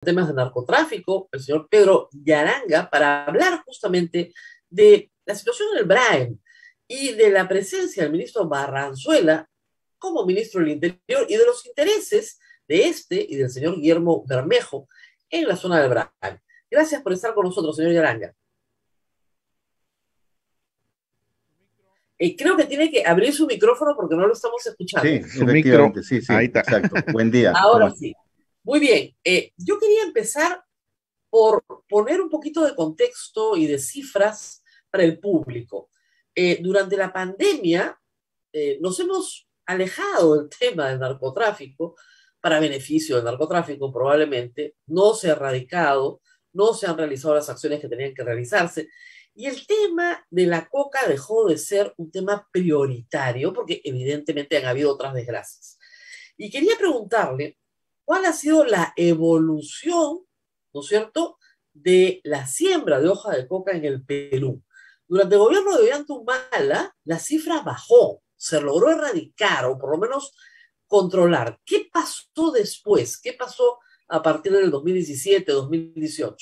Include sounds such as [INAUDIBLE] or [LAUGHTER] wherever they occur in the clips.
temas de narcotráfico, el señor Pedro Yaranga, para hablar justamente de la situación en el Braen y de la presencia del ministro Barranzuela como ministro del Interior y de los intereses de este y del señor Guillermo Bermejo en la zona del Braen. Gracias por estar con nosotros, señor Yaranga. Eh, creo que tiene que abrir su micrófono porque no lo estamos escuchando. Sí, su Sí, sí, Ahí está. Exacto. Buen día. [LAUGHS] Ahora sí. Muy bien, eh, yo quería empezar por poner un poquito de contexto y de cifras para el público. Eh, durante la pandemia eh, nos hemos alejado del tema del narcotráfico para beneficio del narcotráfico, probablemente. No se ha erradicado, no se han realizado las acciones que tenían que realizarse. Y el tema de la coca dejó de ser un tema prioritario porque evidentemente han habido otras desgracias. Y quería preguntarle cuál ha sido la evolución, ¿no es cierto?, de la siembra de hoja de coca en el Perú. Durante el gobierno de Ollanta la cifra bajó, se logró erradicar o por lo menos controlar. ¿Qué pasó después? ¿Qué pasó a partir del 2017-2018?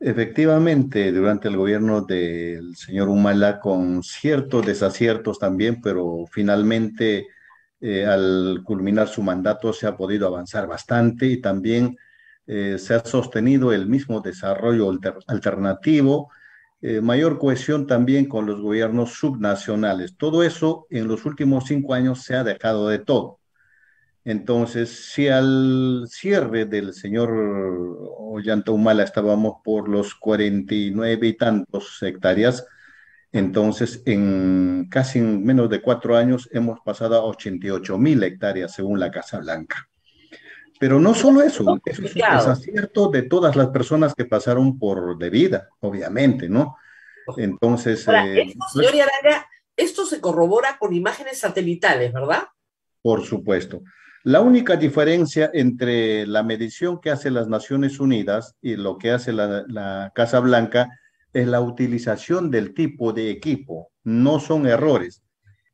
Efectivamente, durante el gobierno del señor Humala, con ciertos desaciertos también, pero finalmente eh, al culminar su mandato se ha podido avanzar bastante y también eh, se ha sostenido el mismo desarrollo alternativo, eh, mayor cohesión también con los gobiernos subnacionales. Todo eso en los últimos cinco años se ha dejado de todo. Entonces, si al cierre del señor Ollanta Humala estábamos por los 49 y tantos hectáreas, entonces, en casi menos de cuatro años hemos pasado a 88 mil hectáreas según la Casa Blanca. Pero no solo eso, es un desacierto de todas las personas que pasaron por de vida, obviamente, ¿no? Entonces. Eh, pues esto, se corrobora con imágenes satelitales, ¿verdad? Por supuesto. La única diferencia entre la medición que hace las Naciones Unidas y lo que hace la, la Casa Blanca es la utilización del tipo de equipo, no son errores.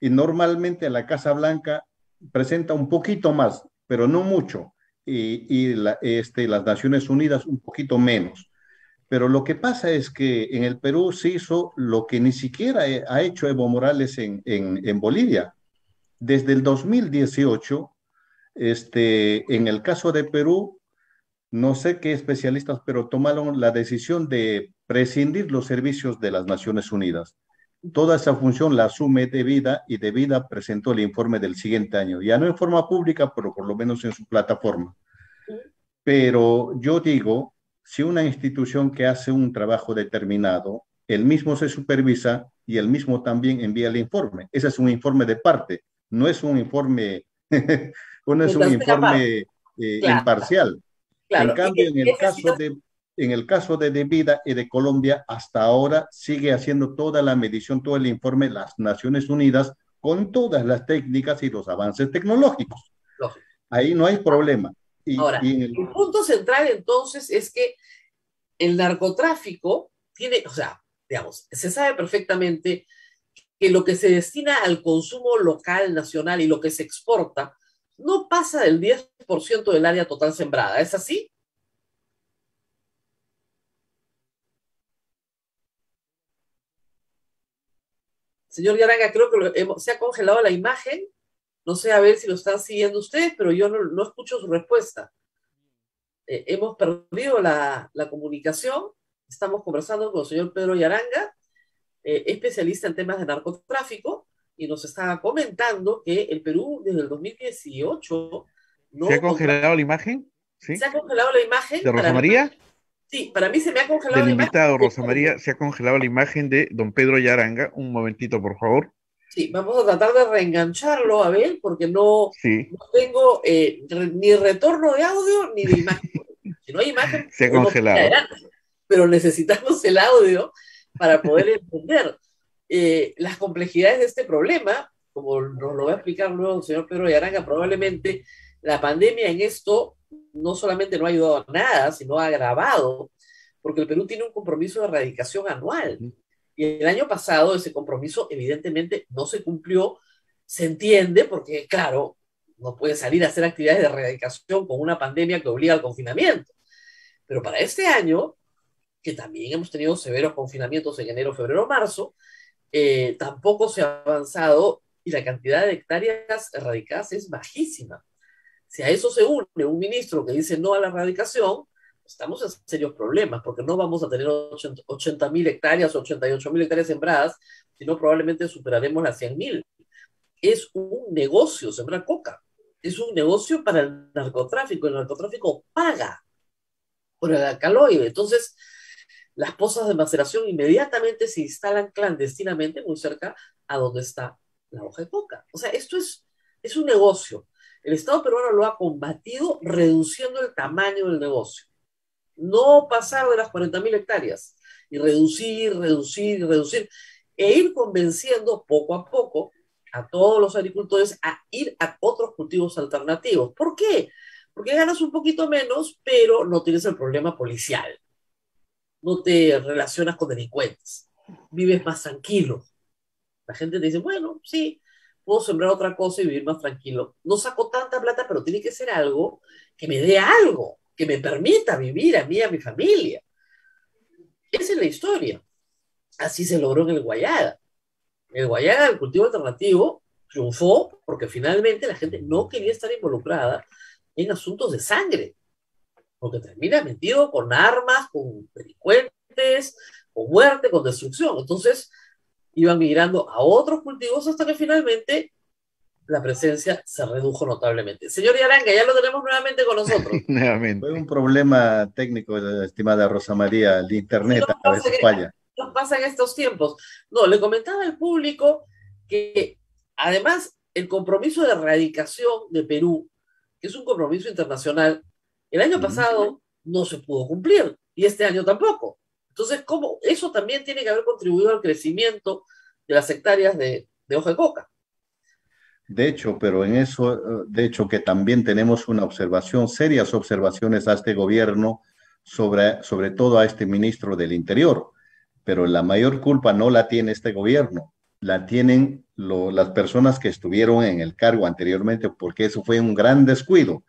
Y normalmente la Casa Blanca presenta un poquito más, pero no mucho, y, este, las Naciones Unidas un poquito menos. Pero lo que pasa es que en el Perú se hizo lo que ni siquiera ha hecho Evo Morales en, Bolivia. Desde el 2018, este, en el caso de Perú, no sé qué especialistas, pero tomaron la decisión de prescindir los servicios de las Naciones Unidas. Toda esa función la asume Debida y Debida presentó el informe del siguiente año, ya no en forma pública, pero por lo menos en su plataforma. Pero yo digo, si una institución que hace un trabajo determinado, el mismo se supervisa y el mismo también envía el informe. Ese es un informe de parte, no es un informe, [LAUGHS] no es un informe eh, imparcial. En cambio, en el caso de en el caso de Vida y de Colombia, hasta ahora sigue haciendo toda la medición, todo el informe de las Naciones Unidas con todas las técnicas y los avances tecnológicos. Ahí no hay problema. Y, ahora, el... el punto central entonces es que el narcotráfico tiene, o sea, digamos, se sabe perfectamente que lo que se destina al consumo local, nacional y lo que se exporta no pasa del 10% del área total sembrada. ¿Es así? Señor Yaranga, creo que se ha congelado la imagen. No sé a ver si lo están siguiendo ustedes, pero yo no, escucho su respuesta. Eh, hemos perdido la, comunicación. Estamos conversando con el señor Pedro Yaranga, eh, especialista en temas de narcotráfico, y nos estaba comentando que el Perú desde el 2018... No ¿Se ha congelado la imagen? ¿Se ha congelado la imagen? ¿De Rosa María? Sí, para mí se me ha congelado la imagen. Rosa María, se ha congelado la imagen de don Pedro Yaranga. Un momentito, por favor. Sí, vamos a tratar de reengancharlo, a porque no, tengo eh, ni retorno de audio ni de imagen. [LAUGHS] si no hay imagen, se ha congelado. Pero necesitamos el audio para poder entender eh, las complejidades de este problema, como nos lo va a explicar luego el señor Pedro Yaranga, probablemente la pandemia en esto no solamente no ha ayudado a nada, sino ha agravado, porque el Perú tiene un compromiso de erradicación anual. Y el año pasado ese compromiso evidentemente no se cumplió, se entiende, porque claro, no puede salir a hacer actividades de erradicación con una pandemia que obliga al confinamiento. Pero para este año, que también hemos tenido severos confinamientos en enero, febrero, marzo, eh, tampoco se ha avanzado y la cantidad de hectáreas erradicadas es bajísima. Si a eso se une un ministro que dice no a la erradicación, estamos en serios problemas, porque no vamos a tener 80.000 mil hectáreas o mil hectáreas sembradas, sino probablemente superaremos las 100.000. Es un negocio sembrar coca. Es un negocio para el narcotráfico. El narcotráfico paga por el alcaloide. Entonces, las pozas de maceración inmediatamente se instalan clandestinamente muy cerca a donde está la hoja de coca. O sea, esto es, es un negocio. El Estado peruano lo ha combatido reduciendo el tamaño del negocio. No pasar de las 40.000 hectáreas y reducir, reducir, reducir, e ir convenciendo poco a poco a todos los agricultores a ir a otros cultivos alternativos. ¿Por qué? Porque ganas un poquito menos, pero no tienes el problema policial. No te relacionas con delincuentes. Vives más tranquilo. La gente te dice, bueno, sí, puedo sembrar otra cosa y vivir más tranquilo. No saco tanta plata, pero tiene que ser algo que me dé algo, que me permita vivir a mí y a mi familia. Esa es la historia. Así se logró en el Guayaga. el Guayaga el cultivo alternativo triunfó porque finalmente la gente no quería estar involucrada en asuntos de sangre, porque termina metido con armas, con delincuentes, con muerte, con destrucción. Entonces, iban migrando a otros cultivos hasta que finalmente la presencia se redujo notablemente. Señor Yaranga, ya lo tenemos nuevamente con nosotros. [LAUGHS] nuevamente. Fue un problema técnico, eh, estimada Rosa María, el internet a veces falla. Nos pasa en estos tiempos. No, le comentaba al público que además el compromiso de erradicación de Perú, que es un compromiso internacional, el año pasado no se pudo cumplir y este año tampoco. Entonces, ¿cómo? eso también tiene que haber contribuido al crecimiento de las hectáreas de, hoja de coca. De hecho, pero en eso, eh, de hecho, que también tenemos una observación, serias observaciones a este gobierno, sobre, sobre todo a este ministro del Interior. Pero la mayor culpa no la tiene este gobierno, la tienen las personas que estuvieron en el cargo anteriormente, porque eso fue un gran descuido.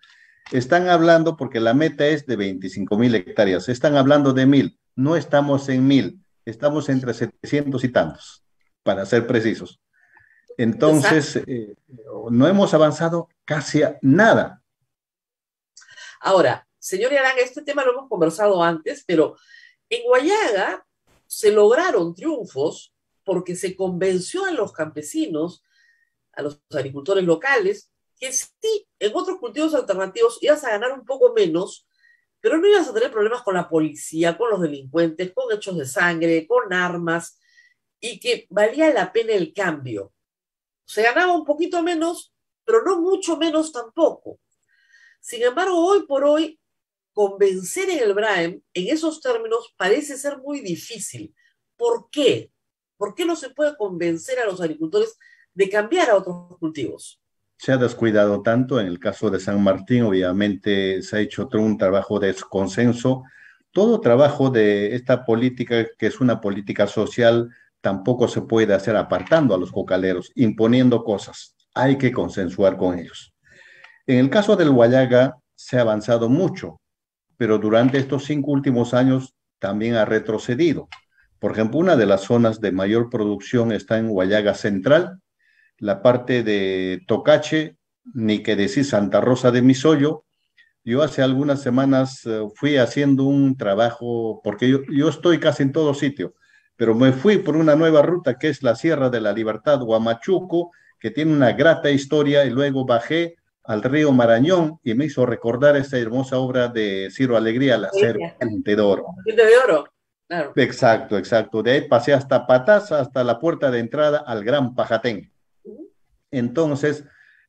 Están hablando, porque la meta es de 25 mil hectáreas, están hablando de mil no estamos en mil, estamos entre 700 y tantos, para ser precisos. Entonces, eh, no hemos avanzado casi a nada. Ahora, señor Yarán, este tema lo hemos conversado antes, pero en Guayaga se lograron triunfos porque se convenció a los campesinos, a los agricultores locales, que si en otros cultivos alternativos ibas a ganar un poco menos, pero no ibas a tener problemas con la policía, con los delincuentes, con hechos de sangre, con armas, y que valía la pena el cambio. Se ganaba un poquito menos, pero no mucho menos tampoco. Sin embargo, hoy por hoy, convencer en el Braem en esos términos parece ser muy difícil. ¿Por qué? ¿Por qué no se puede convencer a los agricultores de cambiar a otros cultivos? se ha descuidado tanto. En el caso de San Martín, obviamente, se ha hecho un trabajo de consenso. Todo trabajo de esta política, que es una política social, tampoco se puede hacer apartando a los cocaleros, imponiendo cosas. Hay que consensuar con ellos. En el caso del Guayaga, se ha avanzado mucho, pero durante estos cinco últimos años también ha retrocedido. Por ejemplo, una de las zonas de mayor producción está en Guayaga Central, la parte de Tocache, ni que decir Santa Rosa de Misoyo. Yo hace algunas semanas eh, fui haciendo un trabajo, porque yo, estoy casi en todo sitio, pero me fui por una nueva ruta que es la Sierra de la Libertad, Huamachuco, que tiene una grata historia, y luego bajé al río Marañón y me hizo recordar esa hermosa obra de Ciro Alegría, La Serpiente de Oro. de Oro, claro. Exacto, exacto. De ahí pasé hasta Patas hasta la puerta de entrada al Gran Pajatén. Entonces,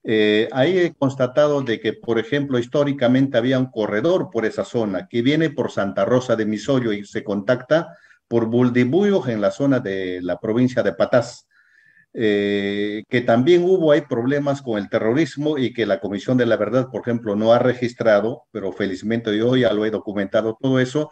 eh, ahí he constatado de que, por ejemplo, históricamente había un corredor por esa zona que viene por Santa Rosa de Misoyo y se contacta por Buldibuyo, en la zona de la provincia de Patás. Eh, que también hubo hay problemas con el terrorismo y que la Comisión de la Verdad, por ejemplo, no ha registrado, pero felizmente yo ya lo he documentado todo eso,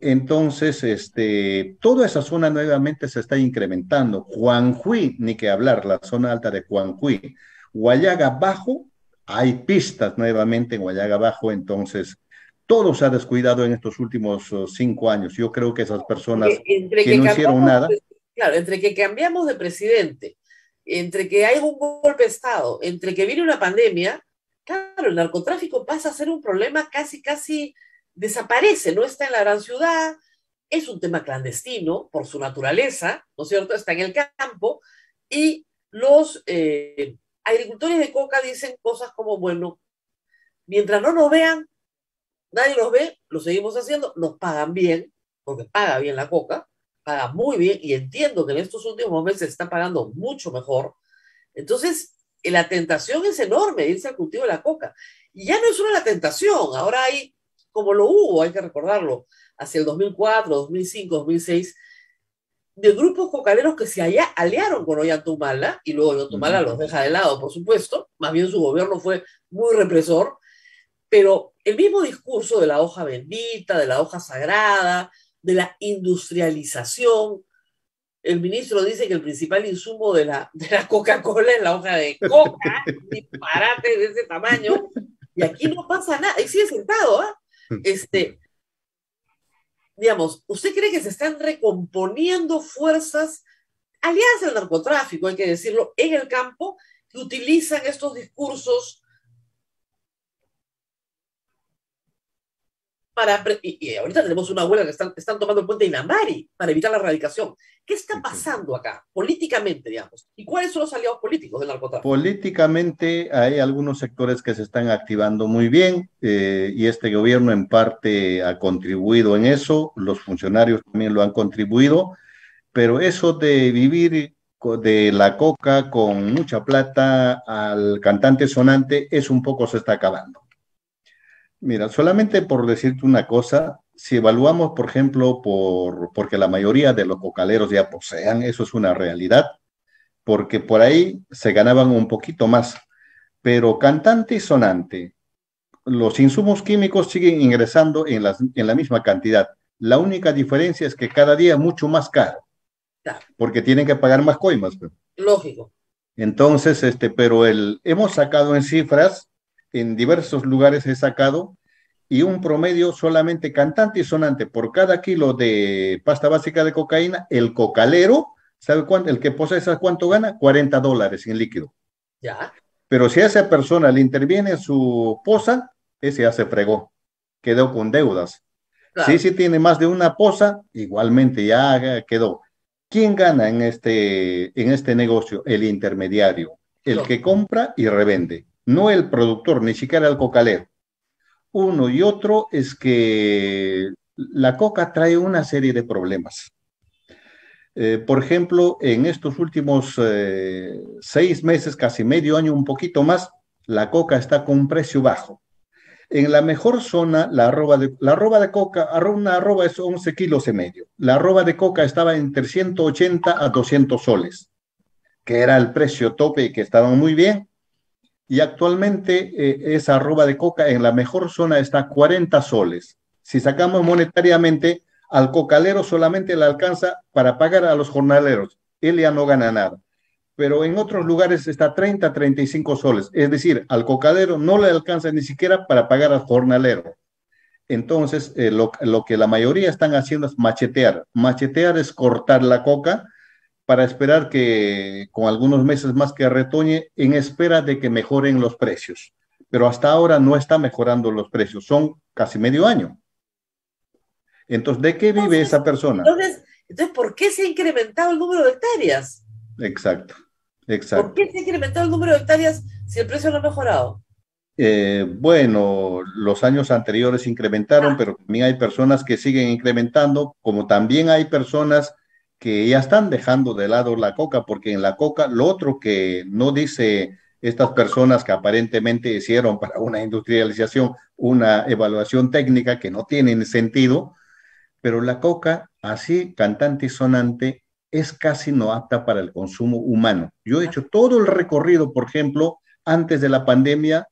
entonces, este, toda esa zona nuevamente se está incrementando. Juanjuy, ni que hablar, la zona alta de Juanjuy. Guayaga Bajo, hay pistas nuevamente en Guayaga Bajo, entonces todo se ha descuidado en estos últimos oh, cinco años. Yo creo que esas personas que, no hicieron nada. claro, entre que cambiamos de presidente, entre que hay un golpe de Estado, entre que viene una pandemia, claro, el narcotráfico pasa a ser un problema casi, casi desaparece, no está en la gran ciudad, es un tema clandestino por su naturaleza, ¿no es cierto? Está en el campo y los eh, agricultores de coca dicen cosas como, bueno, mientras no nos vean, nadie nos ve, lo seguimos haciendo, nos pagan bien, porque paga bien la coca, paga muy bien y entiendo que en estos últimos meses está pagando mucho mejor. Entonces, eh, la tentación es enorme irse al cultivo de la coca. Y ya no es solo la tentación, ahora hay como lo hubo, hay que recordarlo, hacia el 2004, 2005, 2006, de grupos cocaleros que se allá aliaron con Ollantumala, y luego Ollantumala los deja de lado, por supuesto, más bien su gobierno fue muy represor, pero el mismo discurso de la hoja bendita, de la hoja sagrada, de la industrialización, el ministro dice que el principal insumo de la, Coca-Cola es la hoja de coca, disparate de ese tamaño, y aquí no pasa nada, y sigue sentado, ¿ah? [LAUGHS] Este, digamos, ¿usted cree que se están recomponiendo fuerzas aliadas al narcotráfico, hay que decirlo, en el campo, que utilizan estos discursos para, y, ahorita tenemos una abuela que están, están tomando puente de Inamari para evitar la erradicación. ¿Qué está pasando acá políticamente, digamos? ¿Y cuáles son los aliados políticos del narcotráfico? Políticamente hay algunos sectores que se están activando muy bien eh, y este gobierno en parte ha contribuido en eso, los funcionarios también lo han contribuido, pero eso de vivir de la coca con mucha plata al cantante sonante, es un poco se está acabando. Mira, solamente por decirte una cosa, si evaluamos, por ejemplo, por, porque la mayoría de los cocaleros ya posean, eso es una realidad, porque por ahí se ganaban un poquito más. Pero cantante y sonante, los insumos químicos siguen ingresando en, en la misma cantidad. La única diferencia es que cada día mucho más caro, porque tienen que pagar más coimas. Pues. Lógico. Entonces, este, pero el, hemos sacado en cifras en diversos lugares he sacado y un promedio solamente cantante y sonante por cada kilo de pasta básica de cocaína, el cocalero, ¿sabe cuánto? El que posee cuánto gana? 40 dólares en líquido. Ya. Pero si a esa persona le interviene su posa, ese ya se fregó, quedó con deudas. Si sí, tiene más de una posa, igualmente ya quedó. ¿Quién gana en este, en este negocio? El intermediario, el que compra y revende no el productor, ni siquiera el cocalero. Uno y otro es que la coca trae una serie de problemas. Eh, por ejemplo, en estos últimos eh, seis meses, casi medio año, un poquito más, la coca está con precio bajo. En la mejor zona, la arroba de, la arroba de coca, una arroba es 11 kilos y medio. La arroba de coca estaba entre 180 a 200 soles, que era el precio tope y que estaba muy bien y actualmente eh, esa arroba de coca en la mejor zona está 40 soles. Si sacamos monetariamente, al cocalero solamente le alcanza para pagar a los jornaleros. Él ya no gana nada. Pero en otros lugares está 30, 35 soles. Es decir, al cocalero no le alcanza ni siquiera para pagar al jornalero. Entonces, eh, lo que la mayoría están haciendo es machetear. Machetear es cortar la coca para esperar que con algunos meses más que retoñe en espera de que mejoren los precios. Pero hasta ahora no está mejorando los precios, son casi medio año. Entonces, ¿de qué vive esa persona? Entonces, entonces, ¿por qué se ha incrementado el número de hectáreas? Exacto, exacto. ¿Por qué se ha incrementado el número de hectáreas si el precio no ha mejorado? Eh, bueno, los años anteriores incrementaron, ah. pero también hay personas que siguen incrementando, como también hay personas que ya están dejando de lado la coca, porque en la coca lo otro que no dice estas personas que aparentemente hicieron [LAUGHS] para una industrialización una evaluación técnica que no tiene sentido, pero la coca, así cantante y sonante, es casi no apta para el consumo humano. Yo he hecho todo el recorrido, por ejemplo, antes de la pandemia,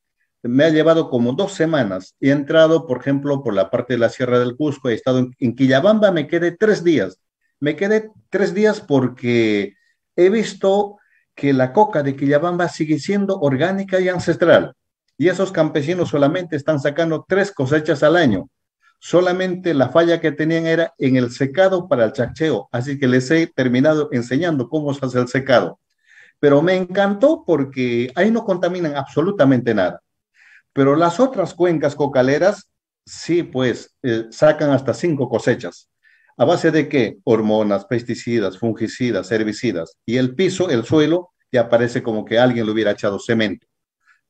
me ha llevado como dos semanas. He entrado, por ejemplo, por la parte de la Sierra del Cusco, he estado en, en Quillabamba, me quedé tres días me quedé tres días porque he visto que la coca de Quillabamba sigue siendo orgánica y ancestral. Y esos campesinos solamente están sacando tres cosechas al año. Solamente la falla que tenían era en el secado para el chacheo. Así que les he terminado enseñando cómo se hace el secado. Pero me encantó porque ahí no contaminan absolutamente nada. Pero las otras cuencas cocaleras, sí, pues eh, sacan hasta cinco cosechas. ¿A base de qué? Hormonas, pesticidas, fungicidas, herbicidas. Y el piso, el suelo, ya parece como que alguien le hubiera echado cemento.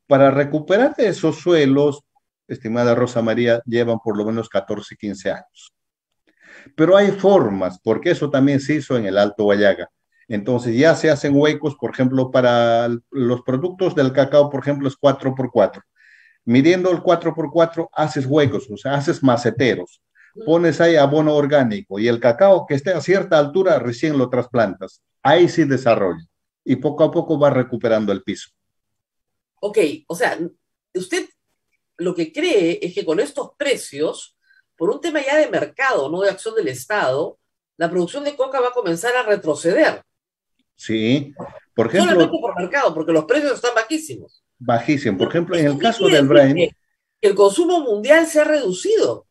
Para recuperar esos suelos, estimada Rosa María, llevan por lo menos 14, 15 años. Pero hay formas, porque eso también se hizo en el Alto Guayaga. Entonces ya se hacen huecos, por ejemplo, para los productos del cacao, por ejemplo, es 4x4. Midiendo el 4x4, haces huecos, o sea, haces maceteros pones ahí abono orgánico y el cacao que esté a cierta altura recién lo trasplantas. Ahí sí desarrolla y poco a poco va recuperando el piso. Ok, o sea, usted lo que cree es que con estos precios, por un tema ya de mercado, no de acción del Estado, la producción de coca va a comenzar a retroceder. Sí, por ejemplo. Solamente por mercado, porque los precios están bajísimos. Bajísimos. Por ejemplo, en el caso del Brain. El consumo mundial se ha reducido.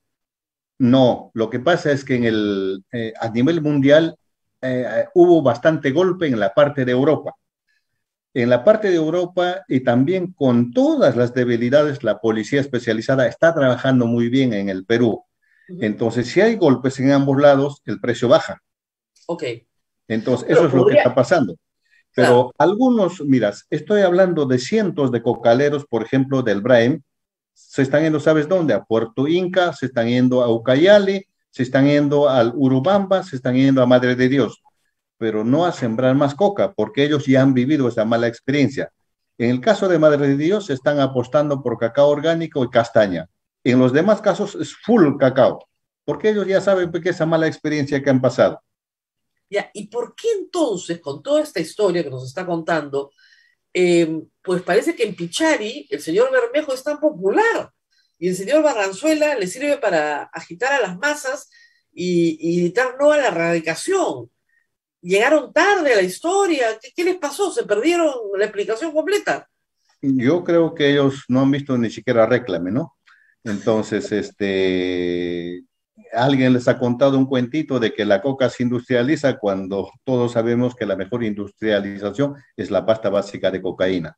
No, lo que pasa es que en el, eh, a nivel mundial eh, eh, hubo bastante golpe en la parte de Europa. En la parte de Europa y también con todas las debilidades, la policía especializada está trabajando muy bien en el Perú. Entonces, si hay golpes en ambos lados, el precio baja. Ok. Entonces, eso es lo que está pasando. Pero algunos, miras, estoy hablando de cientos de cocaleros, por ejemplo, del Braem, se están yendo, ¿sabes dónde? A Puerto Inca, se están yendo a Ucayali, se están yendo al Urubamba, se están yendo a Madre de Dios, pero no a sembrar más coca, porque ellos ya han vivido esa mala experiencia. En el caso de Madre de Dios, se están apostando por cacao orgánico y castaña. En los demás casos es full cacao, porque ellos ya saben pues, que esa mala experiencia que han pasado. Ya, ¿y por qué entonces, con toda esta historia que nos está contando, Em, pues parece que en Pichari el señor Bermejo es tan popular y el señor Barranzuela le sirve para agitar a las masas y, y no a la erradicación. Llegaron tarde a la historia, ¿Qué, ¿qué les pasó? ¿Se perdieron la explicación completa? Yo creo que ellos no han visto ni siquiera réclame, ¿no? Entonces, este, alguien les ha contado un cuentito de que la coca se industrializa cuando todos sabemos que la mejor industrialización es la pasta básica de cocaína.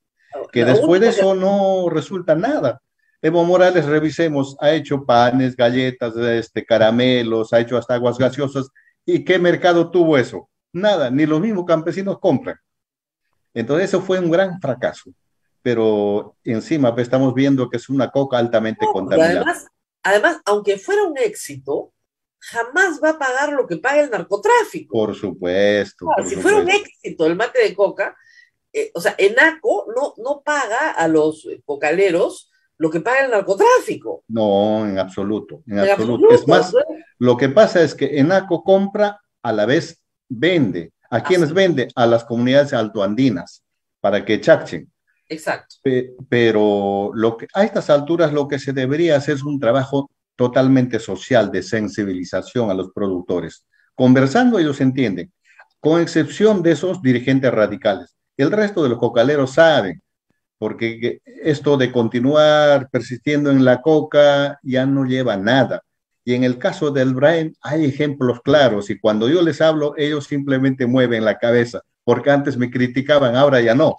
Que después de eso no resulta nada. Evo Morales, revisemos, ha hecho panes, galletas, este, caramelos, ha hecho hasta aguas gaseosas. ¿Y qué mercado tuvo eso? Nada, ni los mismos campesinos compran. Entonces eso fue un gran fracaso pero encima pues, estamos viendo que es una coca altamente pues, contaminada. Además, aunque fuera un éxito, jamás va a pagar lo que paga el narcotráfico. Por supuesto. si fuera un éxito el mate de coca, eh, o sea, Enaco no, no paga a los eh, cocaleros lo que paga el narcotráfico. No, en absoluto, en, absoluto. Es más, lo que pasa es que Enaco compra a la vez vende. ¿A quiénes vende? A las comunidades altoandinas, para que chachen. Exacto. pero a estas alturas lo que se debería hacer es un trabajo totalmente social de sensibilización a los productores. Conversando ellos entienden, con excepción de esos dirigentes radicales. El resto de los cocaleros saben, porque esto de continuar persistiendo en la coca ya no lleva nada. Y en el caso del Brian hay ejemplos claros y cuando yo les hablo, ellos simplemente mueven la cabeza, porque antes me criticaban, ahora ya no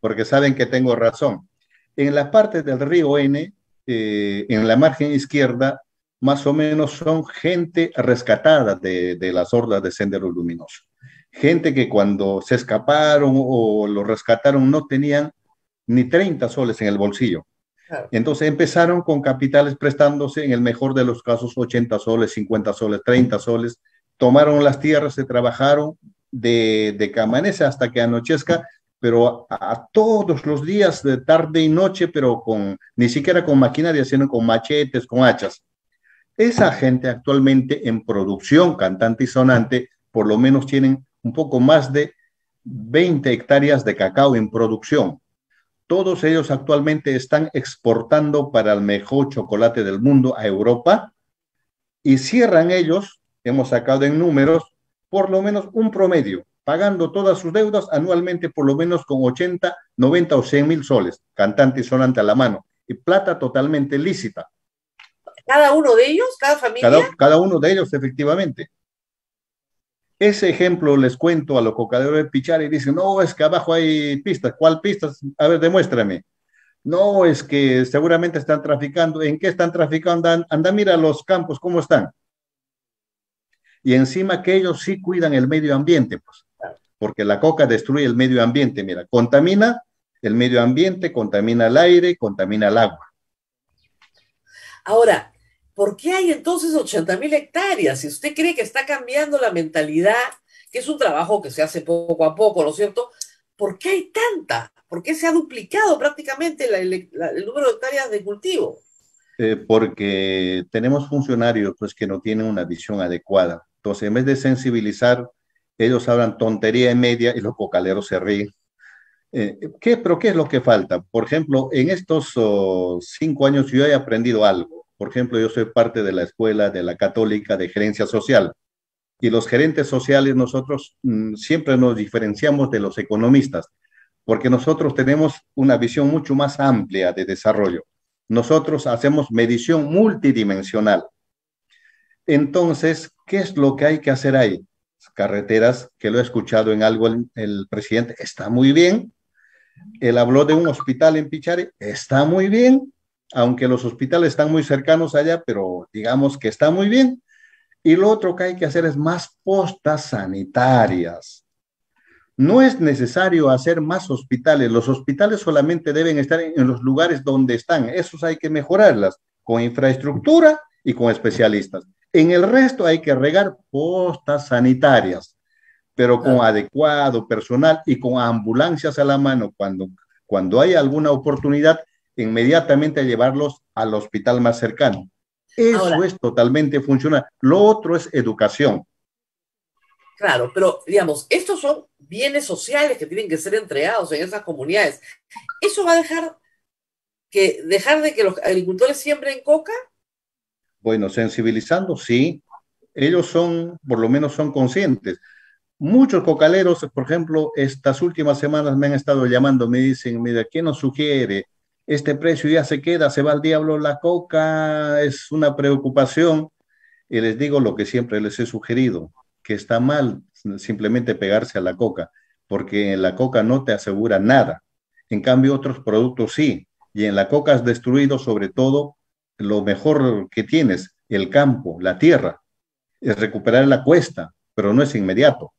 porque saben que tengo razón. En la parte del río N, eh, en la margen izquierda, más o menos son gente rescatada de, las hordas de Sendero Luminoso. Gente que cuando se escaparon o lo rescataron no tenían ni 30 soles en el bolsillo. Entonces empezaron con capitales prestándose, en el mejor de los casos, 80 soles, 50 soles, 30 soles. Tomaron las tierras, se trabajaron de, de que amanece hasta que anochezca pero a, todos los días de tarde y noche, pero con ni siquiera con maquinaria, sino con machetes, con hachas. Esa gente actualmente en producción, cantante y sonante, por lo menos tienen un poco más de 20 hectáreas de cacao en producción. Todos ellos actualmente están exportando para el mejor chocolate del mundo a Europa y cierran ellos, hemos sacado en números, por lo menos un promedio pagando todas sus deudas anualmente por lo menos con 80, 90 o 100 mil soles, cantante y sonante a la mano, y plata totalmente lícita. ¿Cada uno de ellos? ¿Cada familia? Cada, uno de ellos, efectivamente. Ese ejemplo les cuento a los cocaderos de Pichar y dicen, no, es que abajo hay pistas. ¿Cuál pistas? A ver, demuéstrame. No, es que seguramente están traficando. ¿En qué están traficando? Anda, anda, mira los campos, ¿cómo están? Y encima que ellos sí cuidan el medio ambiente, pues porque la coca destruye el medio ambiente, mira, contamina el medio ambiente, contamina el aire, contamina el agua. Ahora, ¿por qué hay entonces 80 mil hectáreas? Si usted cree que está cambiando la mentalidad, que es un trabajo que se hace poco a poco, ¿no es cierto? ¿Por qué hay tanta? ¿Por qué se ha duplicado prácticamente el número de hectáreas de cultivo? Eh, porque tenemos funcionarios pues, que no tienen una visión adecuada. Entonces, en vez de sensibilizar ellos hablan tontería y media y los cocaleros se ríen. Eh, ¿qué, ¿Pero qué es lo que falta? Por ejemplo, en estos oh, cinco años yo he aprendido algo. Por ejemplo, yo soy parte de la escuela de la católica de gerencia social y los gerentes sociales nosotros mm, siempre nos diferenciamos de los economistas porque nosotros tenemos una visión mucho más amplia de desarrollo. Nosotros hacemos medición multidimensional. Entonces, ¿qué es lo que hay que hacer ahí? carreteras, que lo he escuchado en algo el, presidente, está muy bien. Él habló de un hospital en Pichari, está muy bien, aunque los hospitales están muy cercanos allá, pero digamos que está muy bien. Y lo otro que hay que hacer es más postas sanitarias. No es necesario hacer más hospitales. Los hospitales solamente deben estar en los lugares donde están. Esos hay que mejorarlas con infraestructura y con especialistas. En el resto hay que regar postas sanitarias, pero con adecuado personal y con ambulancias a la mano cuando, cuando hay alguna oportunidad, inmediatamente llevarlos al hospital más cercano. Eso es totalmente funcional. Lo otro es educación. Claro, pero digamos, estos son bienes sociales que tienen que ser entregados en esas comunidades. ¿Eso va a dejar que dejar de que los agricultores siembren coca? Bueno, pues, sensibilizando, sí. Ellos son, por lo menos son conscientes. Muchos cocaleros, por ejemplo, estas últimas semanas me han estado llamando, me dicen, mira, ¿qué nos sugiere? Este precio ya se queda, se va al diablo la coca, es una preocupación. Y les digo lo que siempre les he sugerido, que está mal simplemente pegarse a la coca, porque la coca no te asegura nada. En cambio, otros productos sí. Y en la coca has destruido sobre todo lo mejor que tienes, el campo, la tierra, es recuperar la cuesta, pero no es inmediato.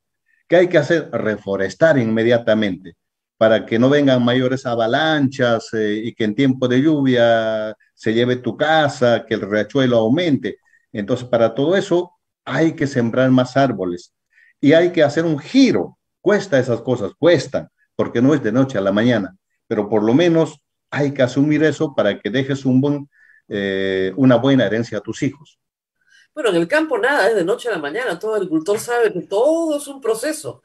¿Qué hay que hacer? Reforestar inmediatamente para que no vengan mayores avalanchas eh, y que en tiempo de lluvia se lleve tu casa, que el riachuelo aumente. Entonces, para todo eso hay que sembrar más árboles y hay que hacer un giro. Cuesta esas cosas, cuesta. porque no es de noche a la mañana, pero por lo menos hay que asumir eso para que dejes un buen eh, una buena herencia a tus hijos. Bueno, en el campo nada, es de noche a la mañana, todo agricultor sabe que todo es un proceso.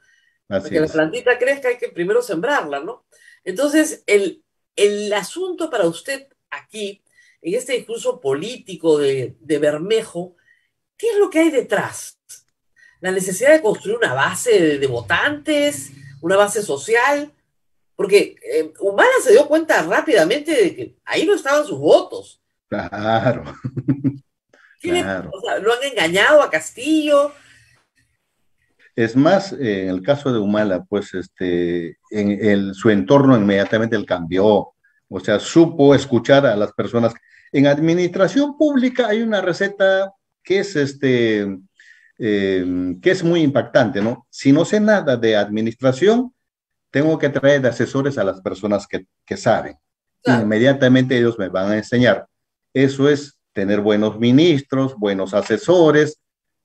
que la plantita crezca hay que primero sembrarla, ¿no? Entonces, el, el asunto para usted aquí, en este discurso político de, Bermejo, ¿qué es lo que hay detrás? La necesidad de construir una base de, votantes, una base social, porque eh, Humana se dio cuenta rápidamente de que ahí no estaban sus votos. Claro. [LAUGHS] lo han engañado a Castillo. Es más, eh, en el caso de Humala, pues este, en su entorno inmediatamente el cambió. O sea, supo escuchar a las personas. En administración pública hay una receta que es este, em, que es muy impactante, ¿no? Si no sé nada de administración, tengo que traer asesores a las personas que, saben. Inmediatamente ellos me van a enseñar. Eso es tener buenos ministros, buenos asesores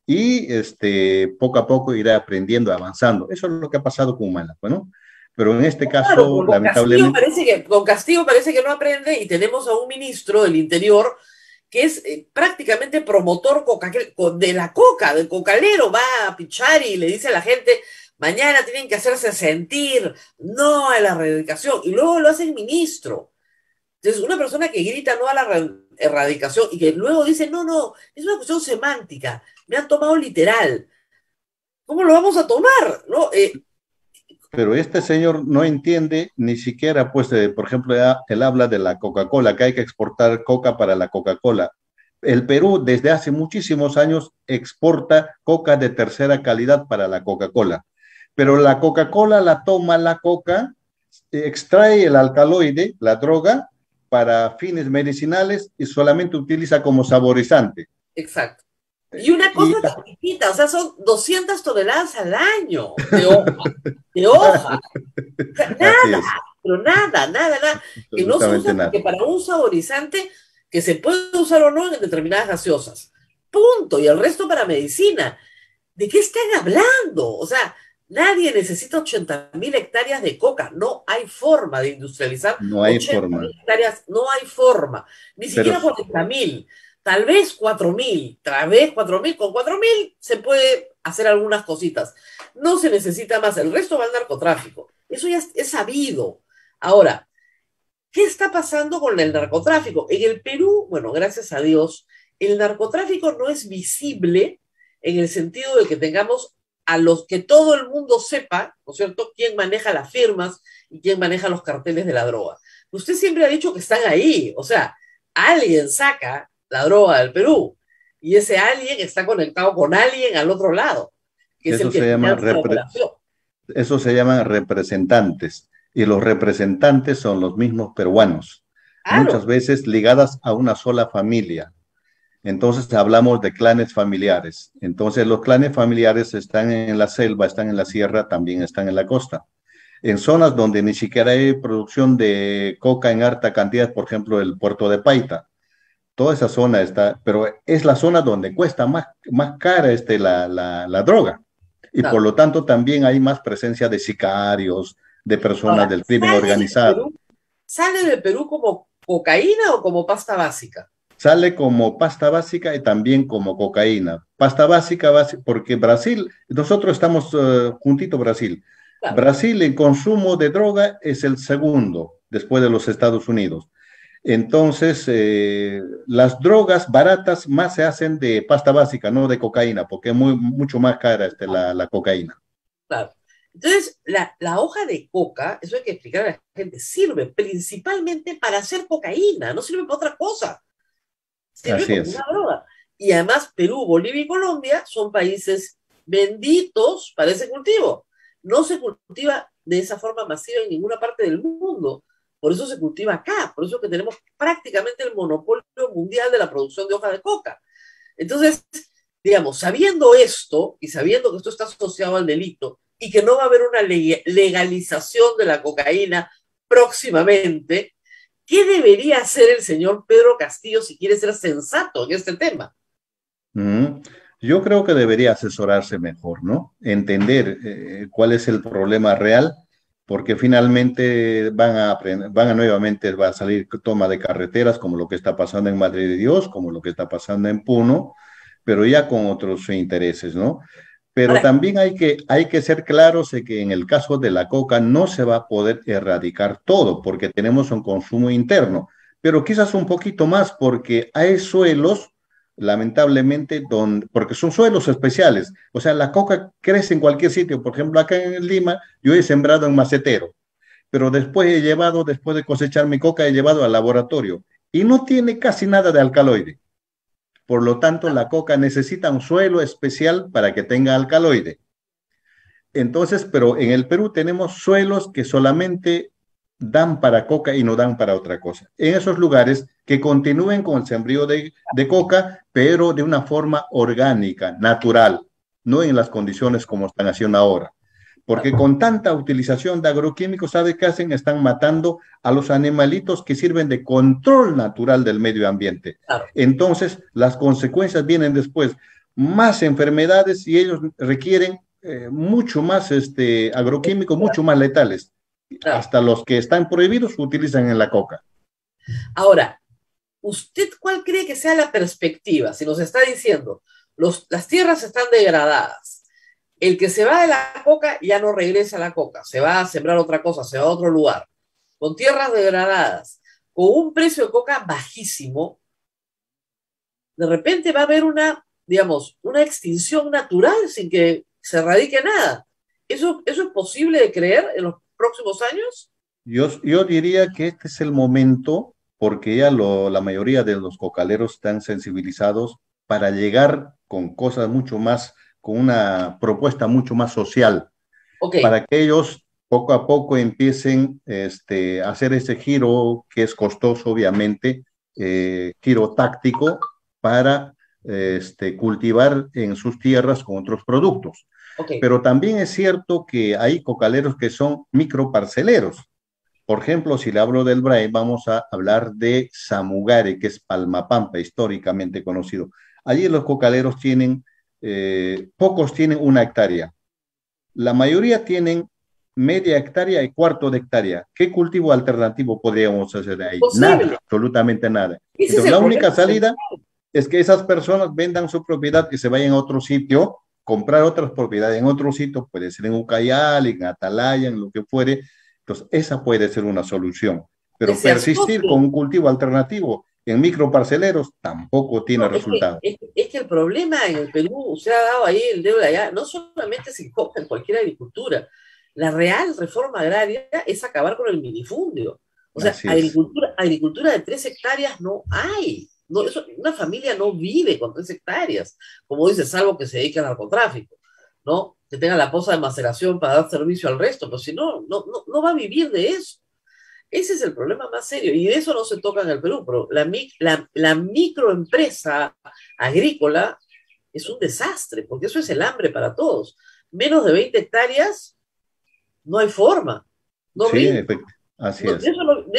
y este, poco a poco irá aprendiendo, avanzando. Eso es lo que ha pasado con humanas, ¿no? Pero en este caso, lamentablemente... parece que, con castigo parece que no aprende y tenemos a un ministro del Interior que es eh, prácticamente promotor de la coca, del cocalero, va a pichar y le dice a la gente, mañana tienen que hacerse sentir, no a la reeducación y luego lo hace el ministro. Entonces, una persona que grita no a la erradicación y que luego dice, no, no, es una cuestión semántica, me han tomado literal. ¿Cómo lo vamos a tomar? ¿No? Eh, pero este señor no entiende ni siquiera, pues, eh, por ejemplo, él habla de la Coca-Cola, que hay que exportar coca para la Coca-Cola. El Perú desde hace muchísimos años exporta coca de tercera calidad para la Coca-Cola, pero la Coca-Cola la toma la coca, extrae el alcaloide, la droga, para fines medicinales y solamente utiliza como saborizante. Exacto. Y una cosa tan o sea, son 200 toneladas al año de hoja, de hoja. [LAUGHS] nada, pero nada, nada, nada, que no se usa para un saborizante que se puede usar o no en determinadas gaseosas. Punto. Y el resto para medicina. ¿De qué están hablando? O sea, Nadie necesita 80 mil hectáreas de coca. No hay forma de industrializar. No forma. Hectáreas, no hay forma. Ni siquiera mil. Tal vez 4 mil. Tal vez 4 mil. Con 4 mil se puede hacer algunas cositas. No se necesita más. El resto va al narcotráfico. Eso ya es sabido. Ahora, ¿qué está pasando con el narcotráfico? En el Perú, bueno, gracias a Dios, el narcotráfico no es visible en el sentido de que tengamos a los que todo el mundo sepa, ¿no es cierto?, quién maneja las firmas y quién maneja los carteles de la droga. Usted siempre ha dicho que están ahí, o sea, alguien saca la droga del Perú y ese alguien está conectado con alguien al otro lado. eso, se llama eso se llama representantes y los representantes son los mismos peruanos, muchas veces ligadas a una sola familia, entonces hablamos de clanes familiares. Entonces los clanes familiares están en la selva, están en la sierra, también están en la costa. En zonas donde ni siquiera hay producción de coca en harta cantidad, por ejemplo, el puerto de Paita. Toda esa zona está, pero es la zona donde cuesta más, más cara este, la, droga. Y por lo tanto también hay más presencia de sicarios, de personas del crimen organizado. ¿Sale de Perú como cocaína o como pasta básica? sale como pasta básica y también como cocaína. Pasta básica, porque Brasil, nosotros estamos eh, juntito Brasil. Brasil en consumo de droga es el segundo después de los Estados Unidos. Entonces, eh, las drogas baratas más se hacen de pasta básica, no de cocaína, porque es muy, mucho más cara este, la, cocaína. Entonces, la, la hoja de coca, eso hay que explicar a la gente, sirve principalmente para hacer cocaína, no sirve para otra cosa. Y además Perú, Bolivia y Colombia son países benditos para ese cultivo. No se cultiva de esa forma masiva en ninguna parte del mundo. Por eso se cultiva acá, por eso que tenemos prácticamente el monopolio mundial de la producción de hoja de coca. Entonces, digamos, sabiendo esto y sabiendo que esto está asociado al delito y que no va a haber una legalización de la cocaína próximamente, ¿Qué debería hacer el señor Pedro Castillo si quiere ser sensato en este tema? Mm, yo creo que debería asesorarse mejor, ¿no? Entender eh, cuál es el problema real, porque finalmente van a aprender, van a nuevamente va a salir toma de carreteras como lo que está pasando en Madrid de Dios, como lo que está pasando en Puno, pero ya con otros intereses, ¿no? Pero también hay que, hay que ser claros de que en el caso de la coca no se va a poder erradicar todo porque tenemos un consumo interno, pero quizás un poquito más porque hay suelos, lamentablemente, donde, porque son suelos especiales. O sea, la coca crece en cualquier sitio. Por ejemplo, acá en Lima yo he sembrado en macetero, pero después he llevado, después de cosechar mi coca, he llevado al laboratorio y no tiene casi nada de alcaloide. Por lo tanto, la coca necesita un suelo especial para que tenga alcaloide. Entonces, pero en el Perú tenemos suelos que solamente dan para coca y no dan para otra cosa. En esos lugares que continúen con el sembrío de, coca, pero de una forma orgánica, natural, no en las condiciones como están haciendo ahora porque con tanta utilización de agroquímicos, ¿sabe qué hacen? Están matando a los animalitos que sirven de control natural del medio ambiente. Entonces, las consecuencias vienen después. Más enfermedades y ellos requieren eh, mucho más este, agroquímicos, mucho más letales. Hasta los que están prohibidos utilizan en la coca. Ahora, ¿usted cuál cree que sea la perspectiva? Si nos está diciendo, las tierras están degradadas, el que se va de la coca ya no regresa a la coca, se va a sembrar otra cosa, se va a otro lugar, con tierras degradadas, con un precio de coca bajísimo, de repente va a haber una, digamos, una extinción natural sin que se radique nada. ¿Eso, eso es posible de creer en los próximos años? Yo, yo diría que este es el momento, porque ya la mayoría de los cocaleros están sensibilizados para llegar con cosas mucho más con una propuesta mucho más social, okay. para que ellos poco a poco empiecen este, a hacer ese giro que es costoso, obviamente, eh, giro táctico para este, cultivar en sus tierras con otros productos. Pero también es cierto que hay cocaleros que son microparceleros. Por ejemplo, si le hablo del Brae, vamos a hablar de Samugare, que es Palmapampa, históricamente conocido. Allí los cocaleros tienen eh, pocos tienen una hectárea. La mayoría tienen media hectárea y cuarto de hectárea. ¿Qué cultivo alternativo podríamos hacer ahí? Nada, absolutamente nada. Entonces, la única salida es que esas personas vendan su propiedad y se vayan a otro sitio, comprar otras propiedades en otro sitio, puede ser en Ucayali, en Atalaya, en lo que fuere. Entonces, esa puede ser una solución. Pero persistir con un cultivo alternativo en microparceleros tampoco tiene resultado. Es que, el problema en el Perú, se ha dado ahí el dedo de allá, no solamente se enfoca en cualquier agricultura, la real reforma agraria es acabar con el minifundio. O sea, agricultura, agricultura de tres hectáreas no hay. No, una familia no vive con tres hectáreas, como dice, salvo que se dedique al narcotráfico, ¿no? Que tenga la posa de maceración para dar servicio al resto, pero si no, no, no va a vivir de eso. Ese es el problema más serio y de eso no se toca en el Perú, pero la, microempresa agrícola es un desastre, porque eso es el hambre para todos. Menos de 20 hectáreas, no hay forma. No sí, rinde. así De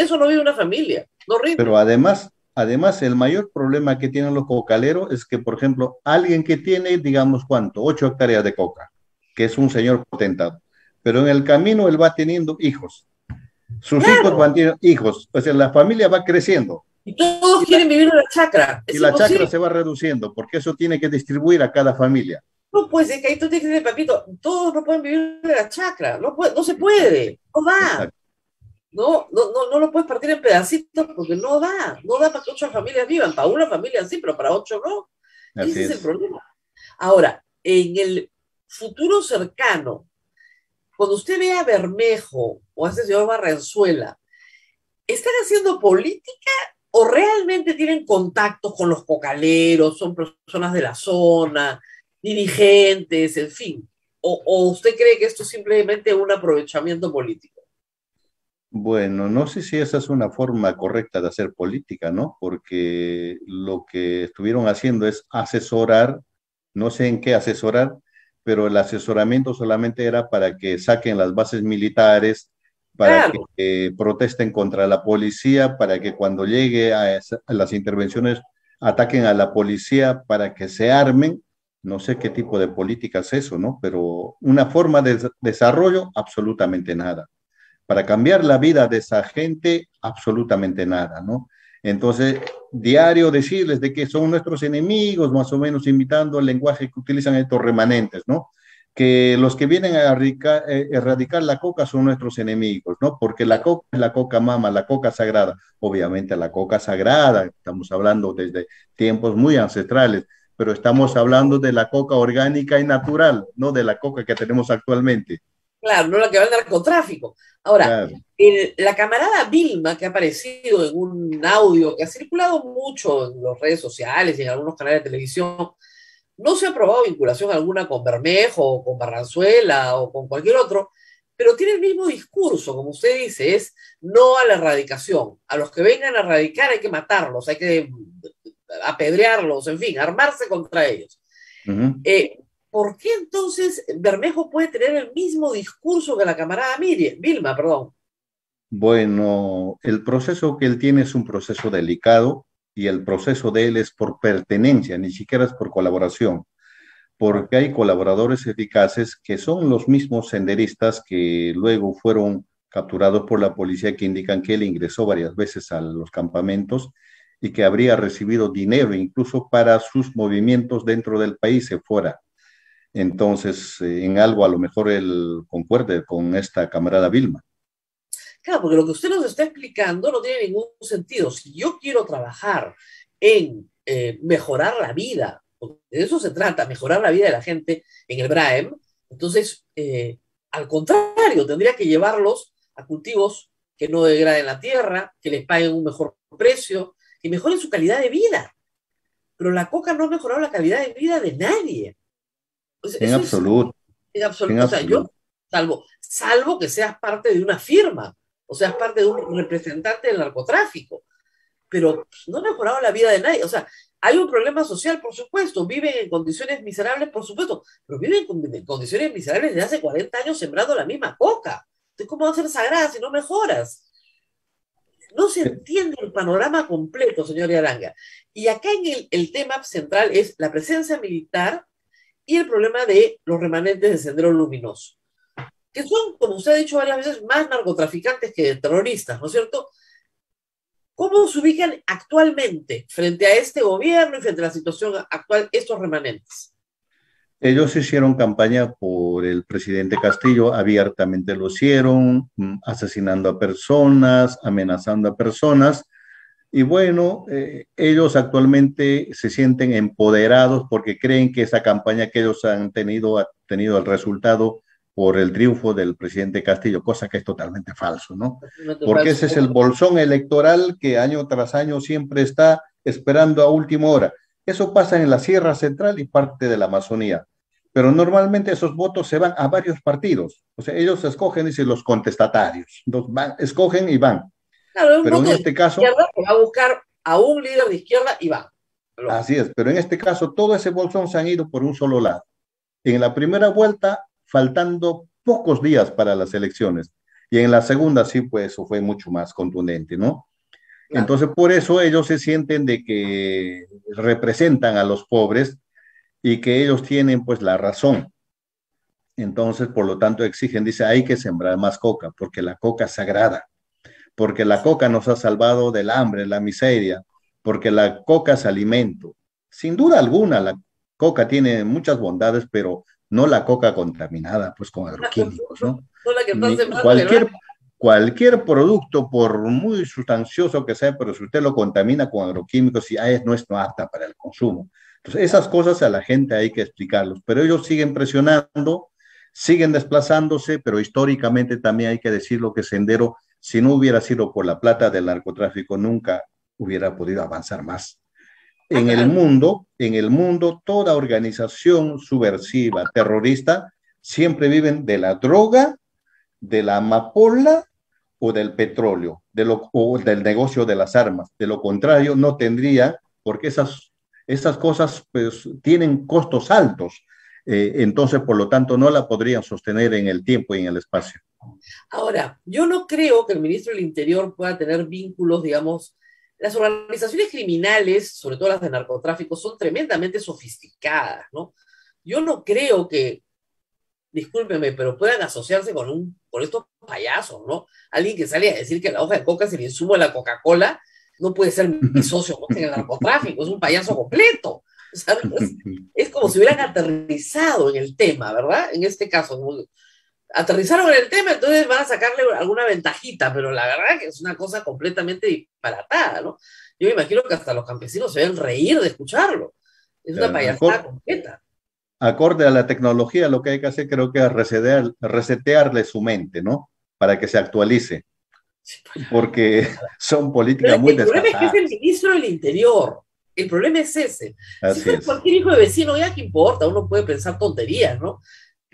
eso, no, vive una familia, no rinde. Pero además, Además, el mayor problema que tienen los cocaleros es que, por ejemplo, alguien que tiene, digamos, ¿cuánto? 8 hectáreas de coca, que es un señor potentado, pero en el camino él va teniendo hijos. Sus hijos mantienen hijos, o sea, la familia va creciendo. Y todos quieren vivir en la chacra. Y la chacra se va reduciendo, porque eso tiene que distribuir a cada familia. No, pues es que ahí tú tienes que papito, todos no pueden vivir en la chacra, no, se puede, no va. No, no, no, lo puedes partir en pedacitos porque no da, no da para que ocho familias vivan, para una familia sí, pero para ocho no. Ese es el problema. Ahora, en el futuro cercano, cuando usted ve a Bermejo o a ese señor Barranzuela, ¿están haciendo política o realmente tienen contactos con los cocaleros, son personas de la zona, dirigentes, en fin? ¿O, o usted cree que esto es simplemente un aprovechamiento político? Bueno, no sé si esa es una forma correcta de hacer política, ¿no? Porque lo que estuvieron haciendo es asesorar, no sé en qué asesorar, pero el asesoramiento solamente era para que saquen las bases militares, para que eh, protesten contra la policía, para que cuando llegue a, las intervenciones ataquen a la policía, para que se armen. No sé qué tipo de política es eso, ¿no? Pero una forma de desarrollo, absolutamente nada. Para cambiar la vida de esa gente, absolutamente nada, ¿no? Entonces, diario decirles de que son nuestros enemigos, más o menos imitando el lenguaje que utilizan estos remanentes, ¿no? Que los que vienen a erradicar, eh, erradicar la coca son nuestros enemigos, ¿no? Porque la coca es la coca mama, la coca sagrada. Obviamente la coca sagrada, estamos hablando desde tiempos muy ancestrales, pero estamos hablando de la coca orgánica y natural, no de la coca que tenemos actualmente. Claro, no la que va al narcotráfico. Ahora, la camarada Vilma, que ha aparecido en un audio que ha circulado mucho en las redes sociales y en algunos canales de televisión, no se ha probado vinculación alguna con Bermejo o con Barranzuela o con cualquier otro, pero tiene el mismo discurso, como usted dice, es no a la erradicación. A los que vengan a erradicar hay que matarlos, hay que mm, apedrearlos, en fin, armarse contra ellos. ¿por qué entonces Bermejo puede tener el mismo discurso que la camarada Vilma? Perdón. Bueno, el proceso que él tiene es un proceso delicado y el proceso de él es por pertenencia, ni siquiera es por colaboración, porque hay colaboradores eficaces que son los mismos senderistas que luego fueron capturados por la policía que indican que él ingresó varias veces a los campamentos y que habría recibido dinero incluso para sus movimientos dentro del país y fuera. Entonces, eh, en algo a lo mejor él concuerde con esta camarada Vilma. Claro, porque lo que usted nos está explicando no tiene ningún sentido. Si yo quiero trabajar en eh, mejorar la vida, de eso se trata, mejorar la vida de la gente en el BRAEM, entonces, eh, al contrario, tendría que llevarlos a cultivos que no degraden la tierra, que les paguen un mejor precio, y mejoren su calidad de vida. Pero la coca no ha mejorado la calidad de vida de nadie. Pues en, absoluto. en, absoluto. O sea, yo, salvo, salvo que seas parte de una firma, o seas parte de un representante del narcotráfico. Pero pues, no ha mejorado la vida de nadie. O sea, hay un problema social, por supuesto. Viven en condiciones miserables, por supuesto. Pero viven en condiciones miserables desde hace 40 años sembrando la misma coca. Entonces, ¿cómo va a ser sagrada si no mejoras? No se entiende el panorama completo, señor Yaranga Y acá en el, el tema central es la presencia militar y el problema de los remanentes de Sendero Luminoso, que son, como usted ha dicho varias veces, más narcotraficantes que terroristas, ¿no es cierto? ¿Cómo se ubican actualmente frente a este gobierno y frente a la situación actual estos remanentes? Ellos hicieron campaña por el presidente Castillo, abiertamente lo hicieron, mm, asesinando a personas, amenazando a personas, y bueno, eh, ellos actualmente se sienten empoderados porque creen que esa campaña que ellos han tenido ha tenido el resultado por el triunfo del presidente Castillo, cosa que es totalmente falso, ¿no? porque ese es el bolsón electoral que año tras año siempre está esperando a última hora. Eso pasa en la Sierra Central y parte de la Amazonía. Pero normalmente esos votos se van a varios partidos. O sea, ellos escogen, y se los contestatarios. Los van, escogen y van pero en este caso, va a buscar a un líder de izquierda y va. Así es, pero en este caso todo ese bolsón se han ido por un solo lado. En la primera vuelta, faltando pocos días para las elecciones, y en la segunda sí, pues eso fue mucho más contundente, ¿no? Entonces, por eso ellos se sienten de que representan a los pobres y que ellos tienen pues la razón. Entonces, por lo tanto, exigen, dice, hay que sembrar más coca, porque la coca es sagrada porque la coca nos ha salvado del hambre, la miseria, porque la coca es alimento. Sin duda alguna, la coca tiene muchas bondades, pero no la coca contaminada, pues con agroquímicos, ¿no? cualquier, cualquier producto, por muy sustancioso que sea, pero si usted lo contamina con agroquímicos, ya es, no es apta para el consumo. Entonces, esas cosas a la gente hay que explicarlos, pero ellos siguen presionando, siguen desplazándose, pero históricamente también hay que decir lo que Sendero si no hubiera sido por la plata del narcotráfico, nunca hubiera podido avanzar más. En el mundo, en el mundo, toda organización subversiva, terrorista, siempre viven de la droga, de la amapola o del petróleo, o del negocio de las armas. De lo contrario, no tendría, porque esas, esas cosas pues, tienen costos altos. Eh, entonces, por lo tanto, no la podrían sostener en el tiempo y en el espacio. Ahora, yo no creo que el ministro del Interior pueda tener vínculos, digamos, las organizaciones criminales, sobre todo las de narcotráfico, son tremendamente sofisticadas, ¿no? Yo no creo que, discúlpeme, pero puedan asociarse con, un, con estos payasos, ¿no? Alguien que sale a decir que la hoja de coca se el insumo de la Coca-Cola, no puede ser mi [LAUGHS] socio en el narcotráfico, es un payaso completo. es, como si hubieran aterrizado en el tema, ¿verdad? En este caso, aterrizaron en el tema, entonces van a sacarle alguna ventajita, pero la verdad es que es una cosa completamente disparatada, ¿no? Yo me imagino que hasta los campesinos se ven reír de escucharlo. Es una payasada completa. Acorde a la tecnología, lo que hay que hacer creo que es resetearle su mente, ¿no? Para que se actualice. porque [LAUGHS] son políticas muy desgastadas. El problema es que es el ministro del Interior. El problema es ese. si es. cualquier hijo de vecino, ya que importa, uno puede pensar tonterías, ¿no?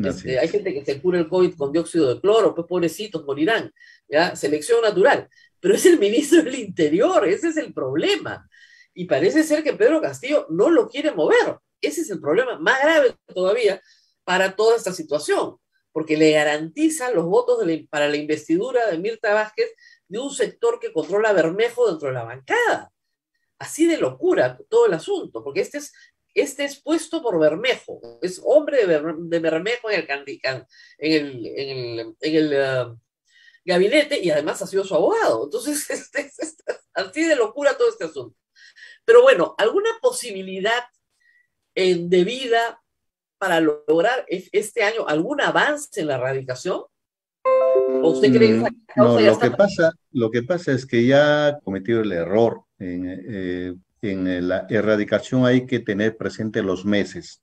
Este, hay gente que se cura el COVID con dióxido de cloro, pues pobrecitos, morirán. ¿ya? Selección natural. Pero es el ministro del Interior, ese es el problema. Y parece ser que Pedro Castillo no lo quiere mover. Ese es el problema más grave todavía para toda esta situación, porque le garantiza los votos para la investidura de Mirta Vázquez de un sector que controla Bermejo dentro de la bancada. Así de locura todo el asunto, porque este es este es puesto por Bermejo, es hombre de, Bermejo en el, en en el, ah, gabinete y además ha sido su abogado. Entonces, [LAUGHS] este, este, este, así de locura todo este asunto. Pero bueno, alguna posibilidad de vida para lograr e-, este año algún avance en la erradicación? ¿O usted cree mm, no, lo que pasa, lo que pasa es que ya ha cometido el error en, eh, en eh, la erradicación hay que tener presente los meses.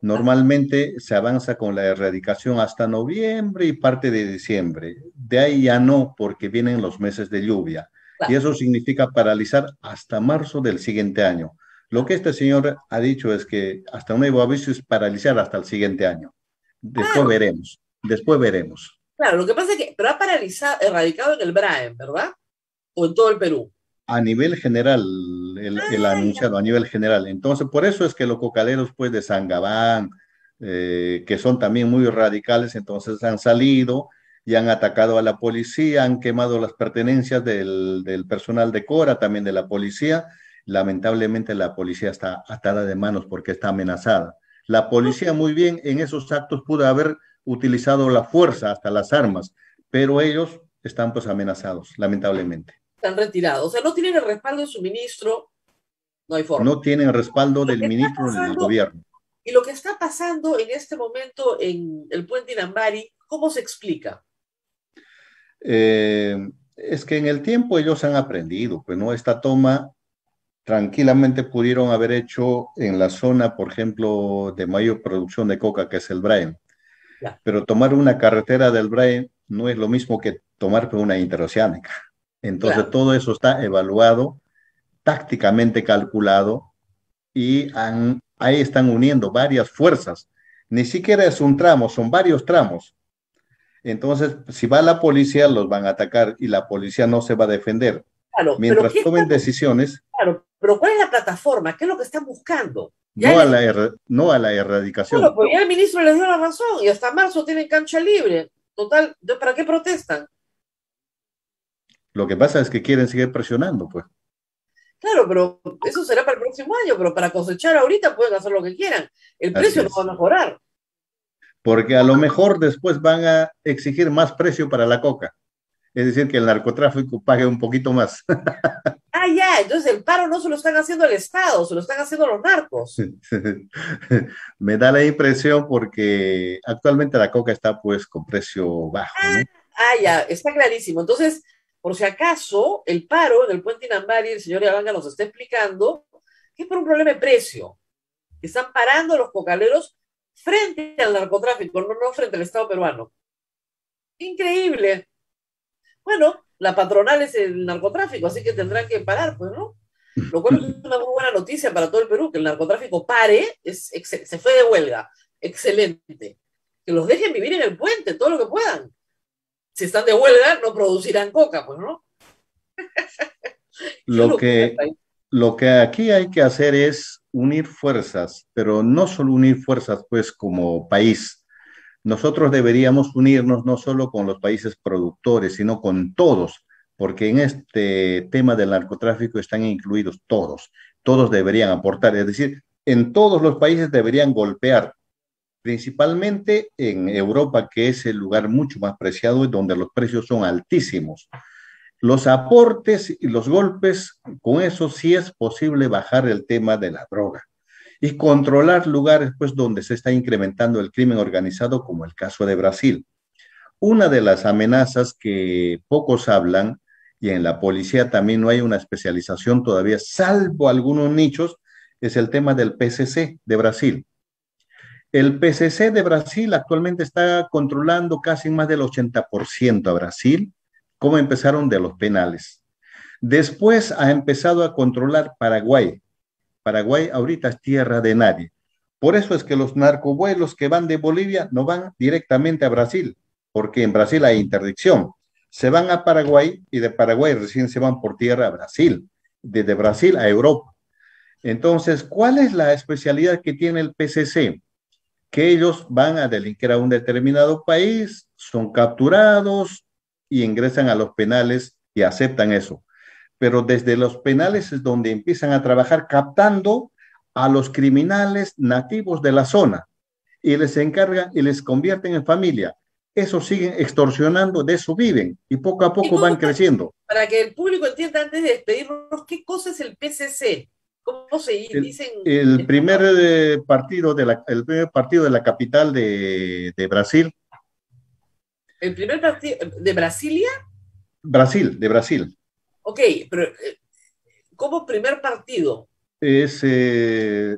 Normalmente se avanza con la erradicación hasta noviembre y parte de diciembre. De ahí ya no, porque vienen los meses de lluvia. Y eso significa paralizar hasta marzo del siguiente año. Lo que este señor ha dicho es que hasta un nuevo aviso es paralizar hasta el siguiente año. Después veremos, después veremos. Claro, lo que pasa es que, pero ha paralizado, erradicado en el Braem, ¿verdad? O en todo el Perú. A nivel general, el, anunciado, a nivel general. Entonces, por eso es que los cocaderos pues, de Sangabán, eh, que son también muy radicales, entonces han salido y han atacado a la policía, han quemado las pertenencias del, del personal de Cora, también de la policía. Lamentablemente la policía está atada de manos porque está amenazada. La policía muy bien en esos actos pudo haber utilizado la fuerza hasta las armas, pero ellos están pues amenazados, lamentablemente están retirados. O sea, no tienen el respaldo de su ministro, no hay forma. No tienen respaldo del ministro ni del gobierno. Y lo que está pasando en este momento en el puente Inambari, ¿cómo se explica? Eh, es que en el tiempo ellos han aprendido, pues no, esta toma tranquilamente pudieron haber hecho en la zona, por ejemplo, de mayor producción de coca, que es el Brain. Pero tomar una carretera del Brain no es lo mismo que tomar una interoceánica. Entonces todo eso está evaluado, tácticamente calculado y ahí están uniendo varias fuerzas. Ni siquiera es un tramo, son varios tramos. Entonces, si va la policía, los van a atacar y la policía no se va a defender. Mientras tomen decisiones. Claro, pero ¿cuál es la plataforma? ¿Qué es lo que están buscando? No, a la no a, la erradicación. Bueno, pues ya el ministro les dio la razón y hasta marzo tienen cancha libre. Total, ¿para qué protestan? Lo que pasa es que quieren seguir presionando, pues. Claro, pero eso será para el próximo año, pero para cosechar ahorita pueden hacer lo que quieran. El precio no va a mejorar. Porque a lo mejor después van a exigir más precio para la coca. Es decir, que el narcotráfico pague un poquito más. [LAUGHS] ah, ya, entonces el paro no se lo están haciendo el Estado, se lo están haciendo los narcos. [LAUGHS] Me da la impresión porque actualmente la coca está pues con precio bajo. Ah, ah, ya, está clarísimo. Entonces, por si acaso el paro en el puente Inambari, el señor Yabanga nos está explicando, que es por un problema de precio. Que están parando los cocaleros frente al narcotráfico, no, no frente al Estado peruano. Increíble. Bueno, la patronal es el narcotráfico, así que tendrán que parar, pues, ¿no? Lo cual es una muy buena noticia para todo el Perú, que el narcotráfico pare, es, se fue de huelga. Excelente. Que los dejen vivir en el puente todo lo que puedan si están de huelga, no producirán coca, pues, ¿no? [LAUGHS] lo, que, ¿eh? lo que aquí hay que hacer es unir fuerzas, pero no solo unir fuerzas, pues, como país. Nosotros deberíamos unirnos no solo con los países productores, sino con todos, porque en este tema del narcotráfico están incluidos todos. Todos deberían aportar, es decir, en todos los países deberían golpear principalmente en Europa, que es el lugar mucho más preciado y donde los precios son altísimos. Los aportes y los golpes, con eso sí es posible bajar el tema de la droga y controlar lugares pues donde se está incrementando el crimen organizado, como el caso de Brasil. Una de las amenazas que pocos hablan, y en la policía también no hay una especialización todavía, salvo algunos nichos, es el tema del PCC de Brasil el PCC de Brasil actualmente está controlando casi más del 80% a Brasil, como empezaron de los penales. Después ha empezado a controlar Paraguay. Paraguay ahorita es tierra de nadie. Por eso es que los narcovuelos que van de Bolivia no van directamente a Brasil, porque en Brasil hay interdicción. Se van a Paraguay y de Paraguay recién se van por tierra a Brasil, desde Brasil a Europa. Entonces, ¿cuál es la especialidad que tiene el PCC? que ellos van a delinquir a un determinado país, son capturados y ingresan a los penales y aceptan eso. Pero desde los penales es donde empiezan a trabajar captando a los criminales nativos de la zona y les encargan y les convierten en familia. Eso siguen extorsionando, de eso viven y poco a poco van creciendo. Para que el público entienda antes de despedirnos, ¿qué cosa es el PCC? ¿Cómo se dice? El, este, primer eh, partido de la, el primer partido de la capital de, Brasil. ¿El primer partido de Brasilia? Brasil, de Brasil. Ok, pero eh, ¿cómo primer partido? Es, eh,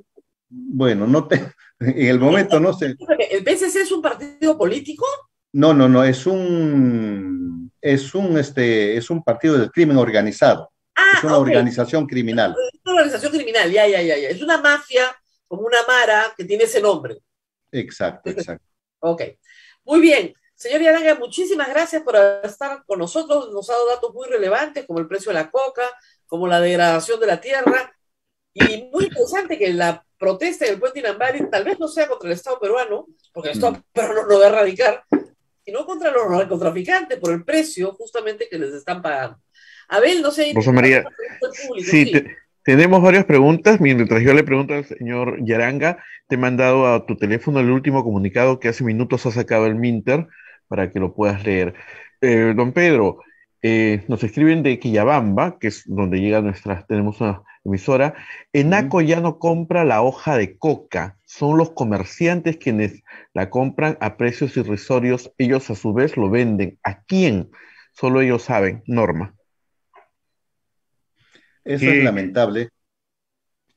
bueno, no te, [LAUGHS] en el momento no sé. ¿El es un partido político? No, no, no, es un, es un, este, es un partido del crimen organizado es ah, una organización criminal. Es una organización criminal, ya, ya, ya, ya. Es una mafia, como una mara, que tiene ese nombre. Exacto, [LAUGHS] exacto. ok. Muy bien. Señor Yaranga, muchísimas gracias por estar con nosotros. Nos ha dado datos muy relevantes, como el precio de la coca, como la degradación de la tierra. Y muy interesante que la protesta del puente Inambari tal vez no sea contra el Estado peruano, porque el Estado mm. peruano no lo va a erradicar, sino contra los narcotraficantes por el precio justamente que les están pagando. Abel, no sé. Rosa María, sí, tenemos varias preguntas. Mientras yo le pregunto al señor Yaranga, te he mandado a tu teléfono el último comunicado que hace minutos ha sacado el Minter para que lo puedas leer. Eh, don Pedro, eh, nos escriben de Quillabamba, que es donde llega nuestra, tenemos una emisora. Enaco ya no compra la hoja de coca, son los comerciantes quienes la compran a precios irrisorios, ellos a su vez lo venden. ¿A quién? Solo ellos saben, Norma. Eso es lamentable.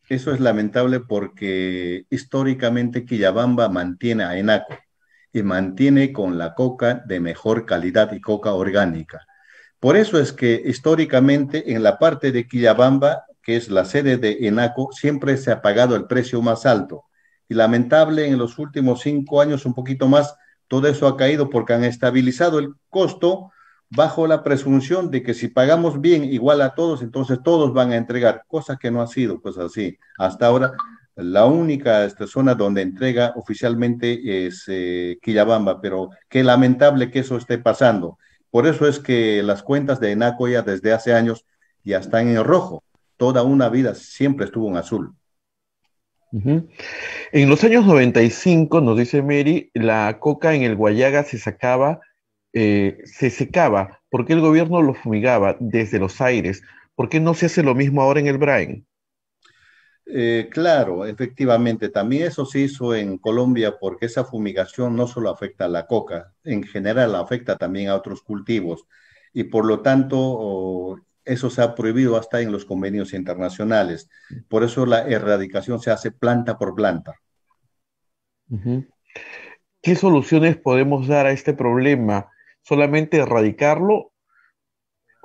Eso es lamentable porque históricamente Quillabamba mantiene a Enaco y mantiene con la coca de mejor calidad y coca orgánica. Por eso es que históricamente en la parte de Quillabamba, que es la sede de Enaco, siempre se ha pagado el precio más alto. Y lamentable en los últimos cinco años, un poquito más, todo eso ha caído porque han estabilizado el costo bajo la presunción de que si pagamos bien igual a todos, entonces todos van a entregar, cosa que no ha sido pues así. Hasta ahora, la única esta zona donde entrega oficialmente es eh, Quillabamba, pero qué lamentable que eso esté pasando. Por eso es que las cuentas de Enaco ya desde hace años ya están en rojo. Toda una vida siempre estuvo en azul. En los años 95, nos dice Mary, la coca en el Guayaga se sacaba eh, se secaba? ¿Por qué el gobierno lo fumigaba desde los aires? ¿Por qué no se hace lo mismo ahora en el Brain? Eh, claro, efectivamente, también eso se hizo en Colombia porque esa fumigación no solo afecta a la coca, en general afecta también a otros cultivos y por lo tanto eso se ha prohibido hasta en los convenios internacionales. Por eso la erradicación se hace planta por planta. ¿Qué soluciones podemos dar a este problema? solamente erradicarlo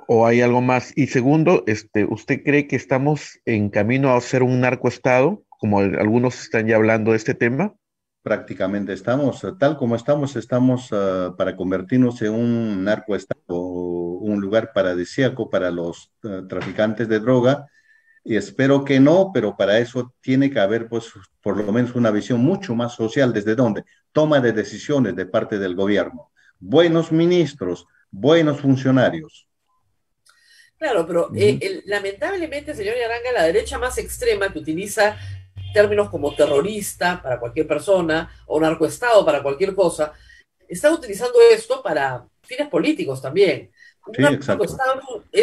o hay algo más? Y segundo, este, ¿usted cree que estamos en camino a ser un narcoestado, como algunos están ya hablando de este tema? Prácticamente estamos, tal como estamos, estamos ah, para convertirnos en un narcoestado, un lugar paradisíaco para los ah, traficantes de droga. Y espero que no, pero para eso tiene que haber, pues, por lo menos una visión mucho más social desde dónde? toma de decisiones de parte del gobierno buenos ministros, buenos funcionarios. Claro, pero eh, lamentablemente, señor Yaranga, la derecha más extrema que utiliza términos como terrorista para cualquier persona o narcoestado para cualquier cosa, está utilizando esto para fines políticos también. Un es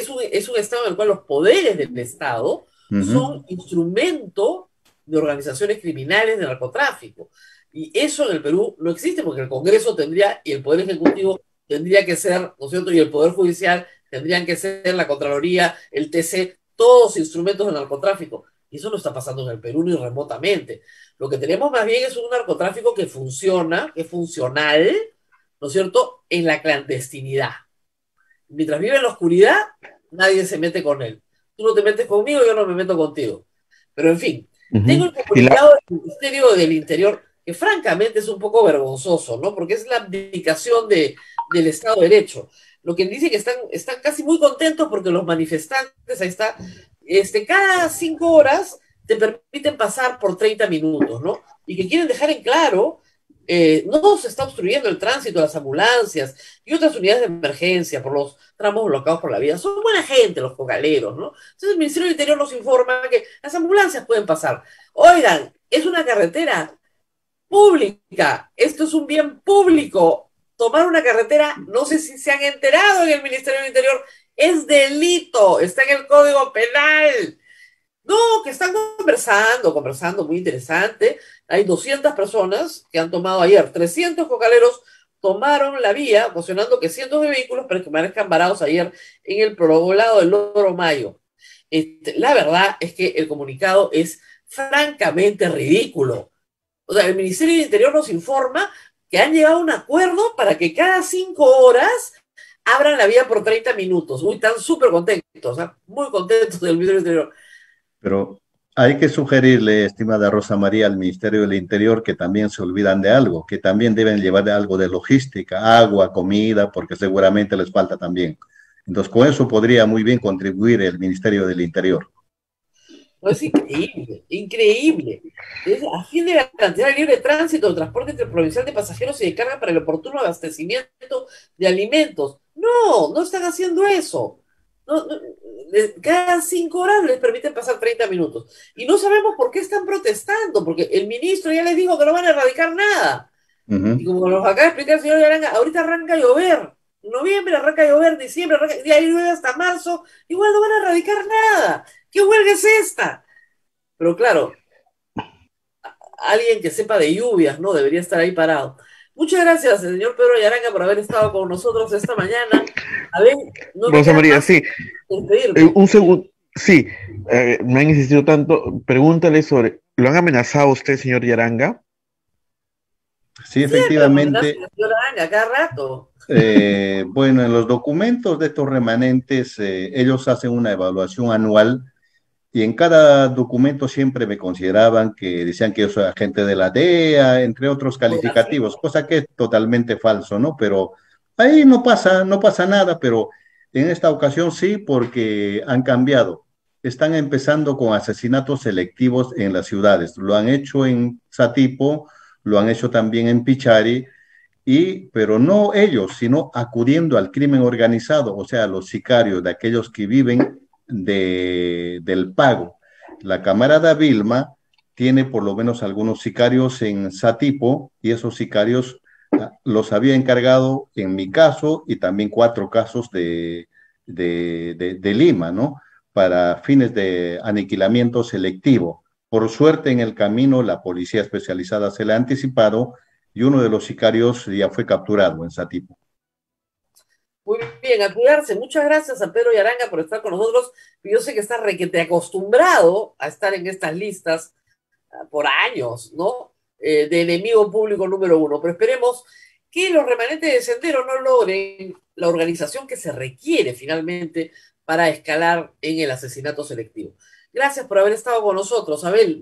un, estado en el cual los poderes del Estado son instrumento de organizaciones criminales de narcotráfico. Y eso en el Perú no existe porque el Congreso tendría y el Poder Ejecutivo tendría que ser, ¿no es cierto? Y el Poder Judicial tendrían que ser la Contraloría, el TC, todos instrumentos del narcotráfico. Y eso no está pasando en el Perú ni remotamente. Lo que tenemos más bien es un narcotráfico que funciona, que es funcional, ¿no es cierto?, en la clandestinidad. Mientras vive en la oscuridad, nadie se mete con él. Tú no te metes conmigo, yo no me meto contigo. Pero en fin, tengo el comunicado del Ministerio del Interior que francamente es un poco vergonzoso, ¿no? Porque es la abdicación de, del Estado de Derecho. Lo que dice que están, están casi muy contentos porque los manifestantes, ahí está, este, cada cinco horas te permiten pasar por 30 minutos, ¿no? Y que quieren dejar en claro, eh, no se está obstruyendo el tránsito, las ambulancias y otras unidades de emergencia por los tramos bloqueados por la vía. Son buena gente los cocaleros, ¿no? Entonces el Ministerio del Interior nos informa que las ambulancias pueden pasar. Oigan, es una carretera, pública, esto es un bien público. Tomar una carretera, no sé si se han enterado en el Ministerio del Interior, es delito, está en el Código Penal. No, que están conversando, conversando, muy interesante. Hay 200 personas que han tomado ayer, 300 cocaleros tomaron la vía, ocasionando que cientos de vehículos permanezcan varados ayer en el prolongado del Loro Mayo. Este, la verdad es que el comunicado es francamente ridículo. O sea, el Ministerio del Interior nos informa que han llegado a un acuerdo para que cada cinco horas abran la vía por 30 minutos. Uy, están súper contentos, ¿eh? muy contentos del Ministerio del Interior. Pero hay que sugerirle, estimada Rosa María, al Ministerio del Interior que también se olvidan de algo, que también deben llevar algo de logística, agua, comida, porque seguramente les falta también. Entonces, con eso podría muy bien contribuir el Ministerio del Interior. No, es increíble, increíble. a fin de garantizar el libre tránsito el transporte interprovincial de pasajeros y de carga para el oportuno abastecimiento de alimentos. No, no están haciendo eso. cada cinco horas les permiten pasar 30 minutos. Y no sabemos por qué están protestando, porque el ministro ya les dijo que no van a erradicar nada. Y como nos acaba de explicar el señor Aranga, ahorita arranca a llover. noviembre arranca a llover, diciembre arranca, y ahí llueve hasta marzo. Igual no van a erradicar nada. ¿Qué huelga es esta? Pero claro, alguien que sepa de lluvias, ¿no? Debería estar ahí parado. Muchas gracias, señor Pedro Yaranga, por haber estado con nosotros esta mañana. A ver, no Rosa María, sí. Eh, un segundo, sí, eh, me han insistido tanto. Pregúntale sobre, ¿lo han amenazado usted, señor Yaranga? Sí, efectivamente. señor Yaranga, cada rato. Eh, bueno, en los documentos de estos remanentes, ellos hacen una evaluación anual y en cada documento siempre me consideraban que decían que yo soy agente de la DEA, entre otros calificativos, cosa que es totalmente falso, ¿no? Pero ahí no pasa, no pasa nada, pero en esta ocasión sí, porque han cambiado. Están empezando con asesinatos selectivos en las ciudades. Lo han hecho en Satipo, lo han hecho también en Pichari, y, pero no ellos, sino acudiendo al crimen organizado, o sea, los sicarios de aquellos que viven de, del pago. La camarada Vilma tiene por lo menos algunos sicarios en Satipo y esos sicarios ah, los había encargado en mi caso y también cuatro casos de, de, de, Lima, ¿no? Para fines de aniquilamiento selectivo. Por suerte en el camino la policía especializada se le ha anticipado y uno de los sicarios ya fue capturado en Satipo. Muy bien, a cuidarse. Muchas gracias a Pedro Yaranga por estar con nosotros. Yo sé que estás requete acostumbrado a estar en estas listas ah, por años, ¿no? Eh, de enemigo público número uno. Pero esperemos que los remanentes de Sendero no logren la organización que se requiere finalmente para escalar en el asesinato selectivo. Gracias por haber estado con nosotros, Abel.